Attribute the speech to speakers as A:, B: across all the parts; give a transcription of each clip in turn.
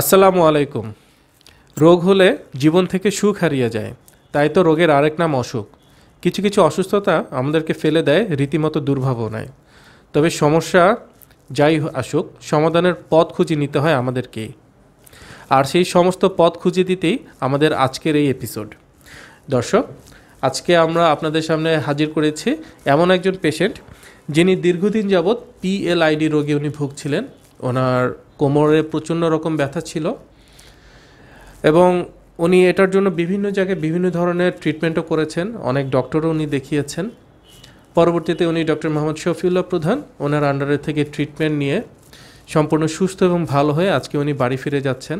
A: আসসালামু আলাইকুম রোগ হলে জীবন থেকে সুখ হারিয়ে যায় তাই তো রোগের আরেক নাম অসুখ কিছু কিছু অসুস্থতা আমাদেরকে ফেলে দেয় রীতিমতো দুর্ভাবনায় তবে সমস্যা যাই আসুক সমাধানের পথ খুঁজে নিতে হয় আমাদেরকেই আর সেই সমস্ত পথ খুঁজে দিতেই আমাদের আজকের এই এপিসোড দর্শক আজকে আমরা আপনাদের সামনে হাজির করেছি এমন একজন পেশেন্ট যিনি দীর্ঘদিন যাবৎ পিএলআইডি রোগে উনি ভুগছিলেন ওনার কোমরে প্রচণ্ড রকম ব্যথা ছিল এবং উনি এটার জন্য বিভিন্ন জায়গায় বিভিন্ন ধরনের ট্রিটমেন্টও করেছেন অনেক ডক্টরও উনি দেখিয়েছেন পরবর্তীতে উনি ডক্টর মোহাম্মদ শফিউল্লাহ প্রধান ওনার আন্ডারে থেকে ট্রিটমেন্ট নিয়ে সম্পূর্ণ সুস্থ এবং ভালো হয়ে আজকে উনি বাড়ি ফিরে যাচ্ছেন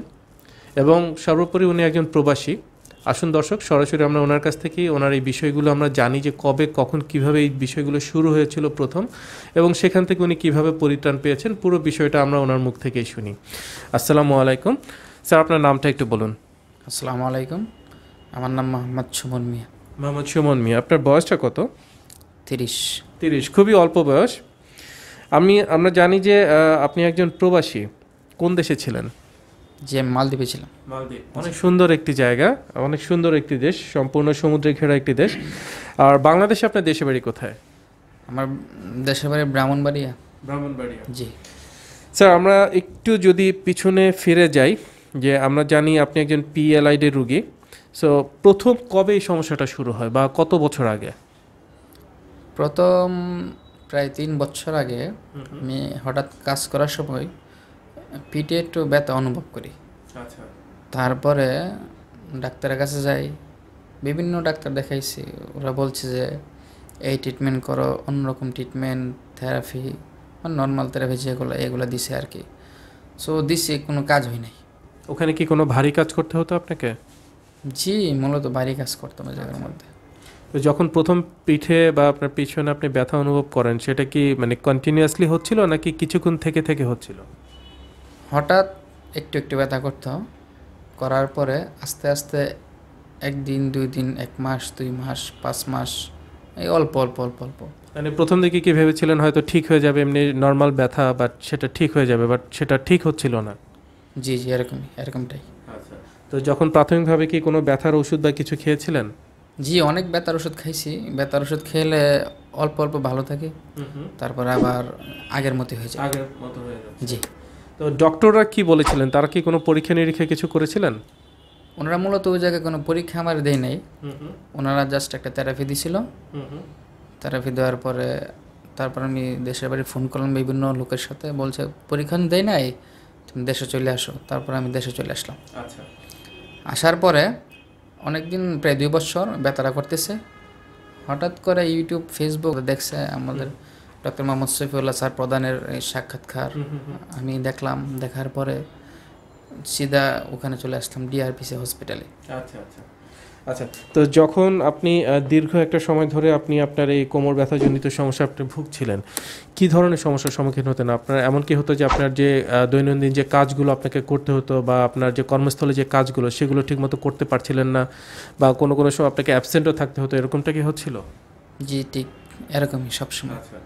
A: এবং সর্বোপরি উনি একজন প্রবাসী আসুন দর্শক সরাসরি আমরা ওনার কাছ থেকে ওনার এই বিষয়গুলো আমরা জানি যে কবে কখন কিভাবে এই বিষয়গুলো শুরু হয়েছিল প্রথম এবং সেখান থেকে উনি কিভাবে পরিত্রাণ পেয়েছেন পুরো বিষয়টা আমরা ওনার মুখ থেকেই শুনি আসসালামু আলাইকুম স্যার আপনার নামটা একটু বলুন আসসালামু আলাইকুম আমার নাম মোহাম্মদ সুমন মিয়া মোহাম্মদ সুমন মিয়া আপনার বয়সটা কত তিরিশ তিরিশ খুবই অল্প বয়স আমি আমরা জানি যে আপনি একজন প্রবাসী কোন দেশে ছিলেন যে মালদ্বীপে ছিলাম মালদ্বীপ আচ্ছা। অনেক সুন্দর একটি জায়গা অনেক সুন্দর একটি দেশ সম্পূর্ণ সমুদ্রে ঘেরা একটি দেশ আর বাংলাদেশে আপনার দেশে বাড়ি কোথায় আমার দেশের
B: বাড়ি ব্রাহ্মণবাড়িয়া ব্রাহ্মণবাড়িয়া জি
A: স্যার আমরা একটু যদি পিছনে ফিরে যাই যে আমরা জানি আপনি একজন পিএলআইডি রুগী সো প্রথম কবে এই সমস্যাটা শুরু হয় বা কত বছর আগে
B: প্রথম প্রায় তিন বছর আগে আমি হঠাৎ কাজ করার সময় পিঠে একটু ব্যথা অনুভব করি আচ্ছা। তারপরে ডাক্তারের কাছে যাই বিভিন্ন ডাক্তার দেখাইছি ওরা বলছে যে এই ট্রিটমেন্ট করো অন্যরকম ট্রিটমেন্ট থেরাপি বা নর্মাল থেরাপি যেগুলো এগুলো দিছে আর কি সো দিছে কোনো কাজ হয় নাই ওখানে কি কোনো ভারী কাজ করতে হতো আপনাকে জি মূলত ভারী কাজ করতাম জায়গার আচ্ছা। মধ্যে
A: যখন প্রথম পিঠে বা আপনার পিছনে আপনি ব্যথা অনুভব করেন সেটা কি মানে কন্টিনিউয়াসলি হচ্ছিল নাকি কিছুক্ষণ থেকে থেকে হচ্ছিল
B: হঠাৎ একটু একটু ব্যথা করতো করার পরে আস্তে আস্তে একদিন দুই দিন এক মাস দুই মাস পাঁচ মাস এই অল্প অল্প অল্প অল্প
A: মানে প্রথম দিকে কি ভেবেছিলেন হয়তো ঠিক হয়ে যাবে এমনি নর্মাল ব্যথা বাট সেটা ঠিক হয়ে যাবে বাট সেটা ঠিক হচ্ছিল না জি জি এরকমই
B: এরকমটাই আচ্ছা
A: তো যখন প্রাথমিকভাবে কি কোনো ব্যথার ওষুধ বা কিছু খেয়েছিলেন
B: জি অনেক ব্যথার ওষুধ খাইছি ব্যথার ওষুধ খেলে অল্প অল্প ভালো থাকে তারপরে আবার আগের মতো হয়ে যায় আগের মতো হয়ে যায়
A: জি তো ডক্টররা কি বলেছিলেন তারা কি কোনো পরীক্ষা নিরীক্ষা কিছু করেছিলেন
B: ওনারা মূলত ওই জায়গায় কোনো পরীক্ষা আমার দেয় নাই ওনারা জাস্ট একটা থেরাপি দিছিল থেরাপি দেওয়ার পরে তারপর আমি দেশের বাড়ি ফোন করলাম বিভিন্ন লোকের সাথে বলছে পরীক্ষা দেয় নাই তুমি দেশে চলে আসো তারপর আমি দেশে চলে আসলাম আচ্ছা আসার পরে অনেকদিন প্রায় দুই বছর বেতারা করতেছে হঠাৎ করে ইউটিউব ফেসবুক দেখছে আমাদের ডক্টর মোহাম্মদ সৈফুল্লাহ স্যার প্রধানের সাক্ষাৎকার আমি দেখলাম দেখার পরে সিধা ওখানে চলে আসলাম ডিআরপিসি হসপিটালে আচ্ছা আচ্ছা আচ্ছা
A: তো যখন আপনি দীর্ঘ একটা সময় ধরে আপনি আপনার এই কোমর ব্যথাজনিত সমস্যা আপনি ভুগছিলেন কি ধরনের সমস্যার সম্মুখীন হতেন আপনার এমন কি হতো যে আপনার যে দৈনন্দিন যে কাজগুলো আপনাকে করতে হতো বা আপনার যে কর্মস্থলে যে কাজগুলো সেগুলো ঠিকমতো করতে পারছিলেন না বা কোনো কোনো সময় আপনাকে অ্যাবসেন্টও থাকতে হতো এরকমটা কি হচ্ছিল
B: জি ঠিক এরকমই সবসময় আচ্ছা, আচ্ছা।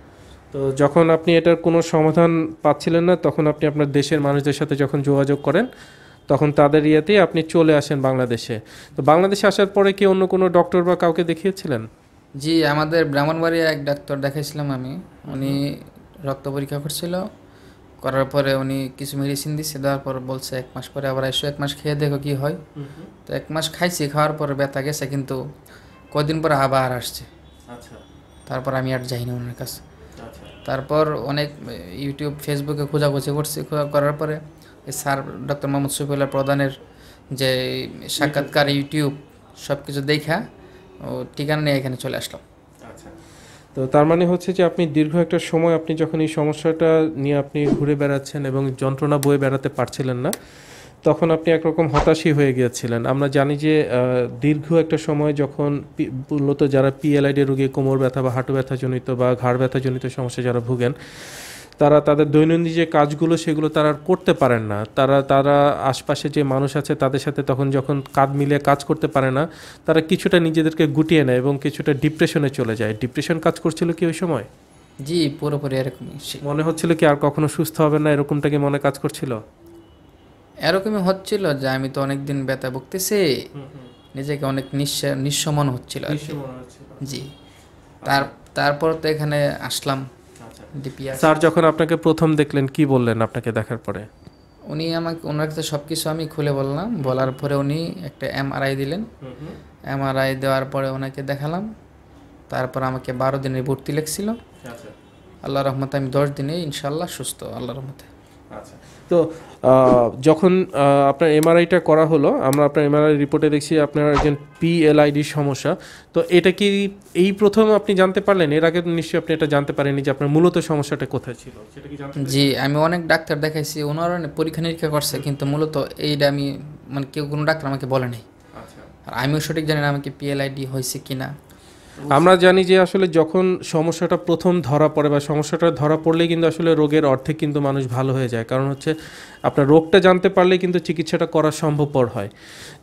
A: তো যখন আপনি এটার কোনো সমাধান পাচ্ছিলেন না তখন আপনি আপনার দেশের মানুষদের সাথে যখন যোগাযোগ করেন তখন তাদের ইয়েতেই আপনি চলে আসেন বাংলাদেশে তো বাংলাদেশে আসার পরে কি অন্য কোনো ডক্টর বা কাউকে দেখিয়েছিলেন
B: জি আমাদের ব্রাহ্মণবাড়িয়া এক ডাক্তার দেখাইছিলাম আমি উনি রক্ত পরীক্ষা করছিল করার পরে উনি কিছু মেডিসিন দিচ্ছে দেওয়ার পর বলছে এক মাস পরে আবার এসো এক মাস খেয়ে দেখো কি হয় তো এক মাস খাইছি খাওয়ার পরে ব্যথা গেছে কিন্তু কদিন পরে আবার আসছে আচ্ছা তারপর আমি আর যাইনি ওনার কাছে তারপর অনেক ইউটিউব ফেসবুকে খোঁজাখুঁজি করছি করার পরে স্যার ডক্টর মোহাম্মদ শফিউল্লাহ প্রধানের যে সাক্ষাৎকার ইউটিউব সব কিছু দেখা ও ঠিকানা নিয়ে এখানে চলে আসলাম আচ্ছা। তো তার মানে হচ্ছে যে আপনি দীর্ঘ
A: একটা সময় আপনি যখন এই সমস্যাটা নিয়ে আপনি ঘুরে বেড়াচ্ছেন এবং যন্ত্রণা বয়ে বেড়াতে পারছিলেন না তখন আপনি একরকম হতাশই হয়ে গিয়েছিলেন আমরা জানি যে দীর্ঘ একটা সময় যখন মূলত যারা পিএলআইডি রোগী কোমর ব্যথা বা হাঁটু ব্যথাজনিত বা ঘাড় ব্যথাজনিত সমস্যা যারা ভুগেন তারা তাদের দৈনন্দিন যে কাজগুলো সেগুলো তারা করতে পারেন না তারা তারা আশপাশে যে মানুষ আছে তাদের সাথে তখন যখন কাঁধ মিলিয়ে কাজ করতে পারে না তারা কিছুটা নিজেদেরকে গুটিয়ে নেয় এবং কিছুটা ডিপ্রেশনে চলে যায় ডিপ্রেশন কাজ করছিল কি ওই সময় জি পুরোপুরি এরকম মনে হচ্ছিল কি আর কখনো সুস্থ হবে না এরকমটা কি মনে কাজ করছিল
B: এরকমই হচ্ছিল যে আমি তো অনেক দিন ব্যথা ভুগতেছি নিজেকে অনেক নিঃসমন হচ্ছিল জি তার তারপর তো এখানে আসলাম আচ্ছা। স্যার
A: যখন আপনাকে প্রথম দেখলেন কি বললেন আপনাকে দেখার পরে
B: উনি আমাকে ওনার কাছে সব কিছু আমি খুলে বললাম বলার পরে উনি একটা এমআরআই দিলেন এমআরআই দেওয়ার পরে ওনাকে দেখালাম তারপর আমাকে বারো দিনের ভর্তি লেখছিল আচ্ছা। আল্লাহ রহমতে আমি দশ দিনে ইনশাল্লাহ সুস্থ আল্লাহ রহমতে
A: আচ্ছা তো যখন আপনার এমআরআইটা করা হলো আমরা আপনার এমআরআই রিপোর্টে দেখছি আপনার একজন পিএলআইডির সমস্যা তো এটা কি এই প্রথম আপনি জানতে পারলেন এর আগে নিশ্চয়ই আপনি এটা জানতে পারেননি যে
B: আপনার মূলত সমস্যাটা কোথায় ছিল জি আমি অনেক ডাক্তার দেখাইছি ওনারা পরীক্ষা নিরীক্ষা করছে কিন্তু মূলত এইটা আমি মানে কেউ কোনো ডাক্তার আমাকে বলে নাই আচ্ছা। আর আমিও সঠিক জানি না আমাকে পিএলআইডি হয়েছে কি না আমরা
A: জানি যে আসলে যখন সমস্যাটা প্রথম ধরা পড়ে বা সমস্যাটা ধরা পড়লে কিন্তু আসলে রোগের অর্থে কিন্তু মানুষ ভালো হয়ে যায় কারণ হচ্ছে আপনার রোগটা জানতে পারলে কিন্তু চিকিৎসাটা করা সম্ভবপর হয়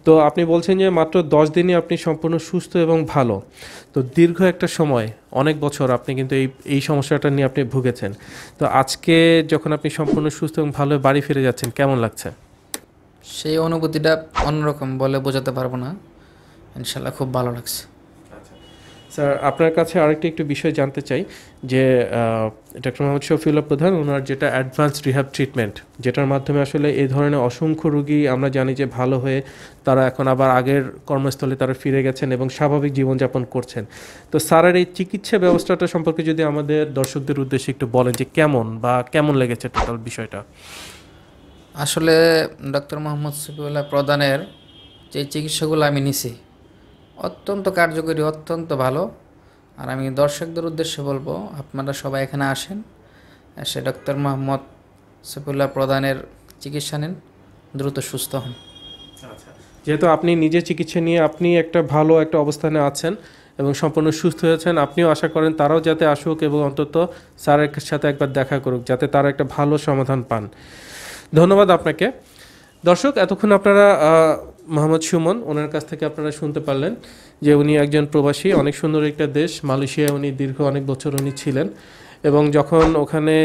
A: তো আপনি বলছেন যে মাত্র দশ দিনে আপনি সম্পূর্ণ সুস্থ এবং ভালো তো দীর্ঘ একটা সময় অনেক বছর আপনি কিন্তু এই এই সমস্যাটা নিয়ে আপনি ভুগেছেন তো আজকে যখন আপনি সম্পূর্ণ সুস্থ এবং ভালো বাড়ি ফিরে যাচ্ছেন কেমন লাগছে
B: সেই অনুভূতিটা অন্যরকম বলে বোঝাতে পারবো না ইনশাল্লাহ খুব ভালো লাগছে স্যার আপনার
A: কাছে আরেকটি একটু বিষয় জানতে চাই যে ডাক্তার মোহাম্মদ শফিউল্লাহ প্রধান ওনার যেটা অ্যাডভান্স রিহ্যাব ট্রিটমেন্ট যেটার মাধ্যমে আসলে এই ধরনের অসংখ্য রুগী আমরা জানি যে ভালো হয়ে তারা এখন আবার আগের কর্মস্থলে তারা ফিরে গেছেন এবং স্বাভাবিক জীবনযাপন করছেন তো স্যারের এই চিকিৎসা ব্যবস্থাটা সম্পর্কে যদি আমাদের দর্শকদের উদ্দেশ্যে একটু বলেন যে কেমন বা কেমন লেগেছে টোটাল বিষয়টা
B: আসলে ডক্টর মোহাম্মদ শফিউল্লাহ প্রধানের যে চিকিৎসাগুলো আমি নিছি অত্যন্ত কার্যকরী অত্যন্ত ভালো আর আমি দর্শকদের উদ্দেশ্যে বলবো আপনারা সবাই এখানে আসেন এসে ডক্টর মোহাম্মদ সফিউল্লাহ প্রধানের চিকিৎসা নেন দ্রুত সুস্থ হন আচ্ছা, যেহেতু আপনি নিজে চিকিৎসা নিয়ে আপনি একটা ভালো একটা
A: অবস্থানে আছেন এবং সম্পূর্ণ সুস্থ হয়েছেন আপনিও আশা করেন তারাও যাতে আসুক এবং অন্তত স্যারের সাথে একবার দেখা করুক যাতে তারা একটা ভালো সমাধান পান ধন্যবাদ আপনাকে দর্শক এতক্ষণ আপনারা মোহাম্মদ সুমন ওনার কাছ থেকে আপনারা শুনতে পারলেন যে উনি একজন প্রবাসী অনেক সুন্দর একটা দেশ মালয়েশিয়া উনি দীর্ঘ অনেক বছর উনি ছিলেন এবং যখন ওখানে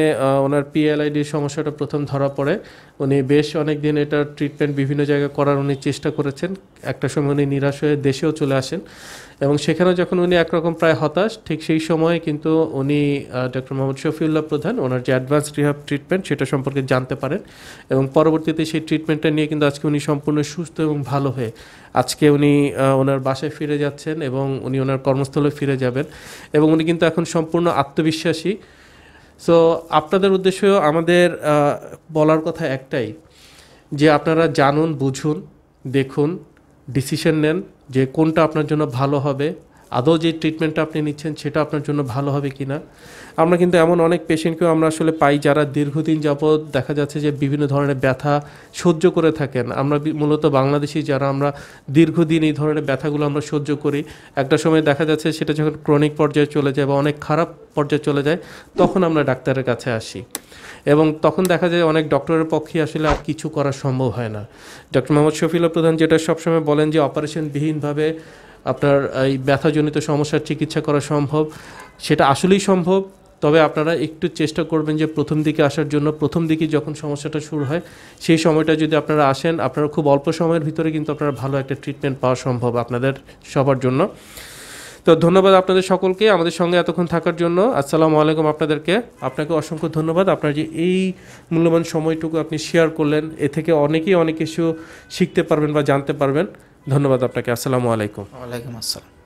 A: ওনার পিএলআইডির সমস্যাটা প্রথম ধরা পড়ে উনি বেশ অনেক দিন এটার ট্রিটমেন্ট বিভিন্ন জায়গায় করার উনি চেষ্টা করেছেন একটা সময় উনি নিরাশ হয়ে দেশেও চলে আসেন এবং সেখানে যখন উনি একরকম প্রায় হতাশ ঠিক সেই সময়ে কিন্তু উনি ডক্টর মোহাম্মদ শফিউল্লাহ প্রধান ওনার যে অ্যাডভান্স রিহাব ট্রিটমেন্ট সেটা সম্পর্কে জানতে পারেন এবং পরবর্তীতে সেই ট্রিটমেন্টটা নিয়ে কিন্তু আজকে উনি সম্পূর্ণ সুস্থ এবং ভালো হয়ে আজকে উনি ওনার বাসায় ফিরে যাচ্ছেন এবং উনি ওনার কর্মস্থলে ফিরে যাবেন এবং উনি কিন্তু এখন সম্পূর্ণ আত্মবিশ্বাসী সো আপনাদের উদ্দেশ্য আমাদের বলার কথা একটাই যে আপনারা জানুন বুঝুন দেখুন ডিসিশন নেন যে কোনটা আপনার জন্য ভালো হবে আদৌ যে ট্রিটমেন্টটা আপনি নিচ্ছেন সেটা আপনার জন্য ভালো হবে কি না আমরা কিন্তু এমন অনেক পেশেন্টকেও আমরা আসলে পাই যারা দীর্ঘদিন যাবৎ দেখা যাচ্ছে যে বিভিন্ন ধরনের ব্যথা সহ্য করে থাকেন আমরা মূলত বাংলাদেশি যারা আমরা দীর্ঘদিন এই ধরনের ব্যথাগুলো আমরা সহ্য করি একটা সময় দেখা যাচ্ছে সেটা যখন ক্রনিক পর্যায়ে চলে যায় বা অনেক খারাপ পর্যায়ে চলে যায় তখন আমরা ডাক্তারের কাছে আসি এবং তখন দেখা যায় অনেক ডক্টরের পক্ষে আসলে আর কিছু করা সম্ভব হয় না ডক্টর মোহাম্মদ শফিলা প্রধান যেটা সবসময় বলেন যে অপারেশনবিহীনভাবে আপনার এই ব্যথাজনিত সমস্যার চিকিৎসা করা সম্ভব সেটা আসলেই সম্ভব তবে আপনারা একটু চেষ্টা করবেন যে প্রথম দিকে আসার জন্য প্রথম দিকে যখন সমস্যাটা শুরু হয় সেই সময়টা যদি আপনারা আসেন আপনারা খুব অল্প সময়ের ভিতরে কিন্তু আপনারা ভালো একটা ট্রিটমেন্ট পাওয়া সম্ভব আপনাদের সবার জন্য তো ধন্যবাদ আপনাদের সকলকে আমাদের সঙ্গে এতক্ষণ থাকার জন্য আসসালামু আলাইকুম আপনাদেরকে আপনাকে অসংখ্য ধন্যবাদ আপনার যে এই মূল্যবান সময়টুকু আপনি শেয়ার করলেন এ থেকে অনেকেই অনেক কিছু শিখতে পারবেন বা জানতে পারবেন ধন্যবাদ আপনাকে আসসালামু আলাইকুম ওয়ালাইকুম আসসালাম